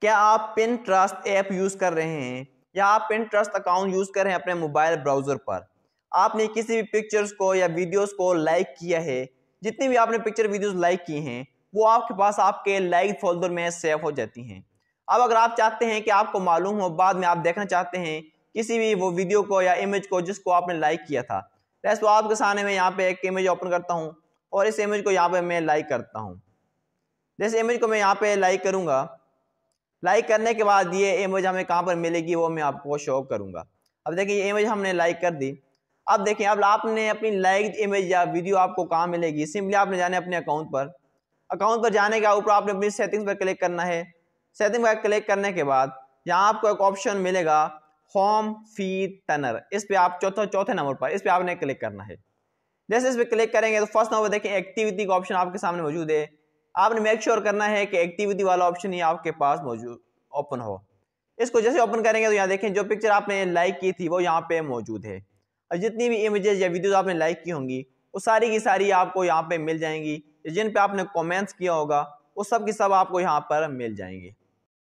क्या आप pin trust app use कर रहे हैं या आप पिन ट्रस्ट अकाउंट यूज़ कर रहे हैं अपने मोबाइल ब्राउज़र पर आपने किसी भी पिक्चर्स को या वीडियोस को लाइक किया है जितनी भी आपने पिक्चर वीडियोस लाइक की हैं वो आपके पास आपके लाइक फोल्डर में सेव हो जाती हैं अब अगर आप चाहते हैं कि आपको मालूम हो बाद में आप देखना चाहते हैं किसी भी वो वीडियो को या इमेज को जिसको आपने लाइक किया था तो आपके सामने में यहाँ पे एक इमेज ओपन करता हूँ और इस इमेज को यहाँ पे मैं लाइक करता हूँ जैसे इमेज को मैं यहाँ पे लाइक करूँगा लाइक करने के बाद ये इमेज हमें कहाँ पर मिलेगी वो मैं आपको शो करूँगा अब देखिए ये इमेज हमने लाइक कर दी अब देखें अब आपने अपनी लाइक इमेज या वीडियो आपको कहाँ मिलेगी सिंपली आपने जाने अपने अकाउंट पर अकाउंट पर जाने के ऊपर आपने अपनी सेटिंग्स पर क्लिक करना है सेटिंग पर क्लिक करने के बाद यहाँ आपको एक ऑप्शन मिलेगा होम फी टनर इस पर आप चौथा चौथे नंबर पर इस पर आपने क्लिक करना है जैसे इस पर क्लिक करेंगे तो फर्स्ट नंबर देखें एक्टिविटी का ऑप्शन आपके सामने मौजूद है आपने मेक श्योर करना है कि एक्टिविटी वाला ऑप्शन ही आपके पास मौजूद ओपन हो इसको जैसे ओपन करेंगे तो यहाँ देखें जो पिक्चर आपने लाइक की थी वो यहाँ पे मौजूद है और जितनी भी इमेजेस या वीडियोस आपने लाइक की होंगी वो सारी की सारी आपको यहाँ पे मिल जाएंगी जिन पे आपने कमेंट्स किया होगा वो सब की सब आपको यहाँ पर मिल जाएंगी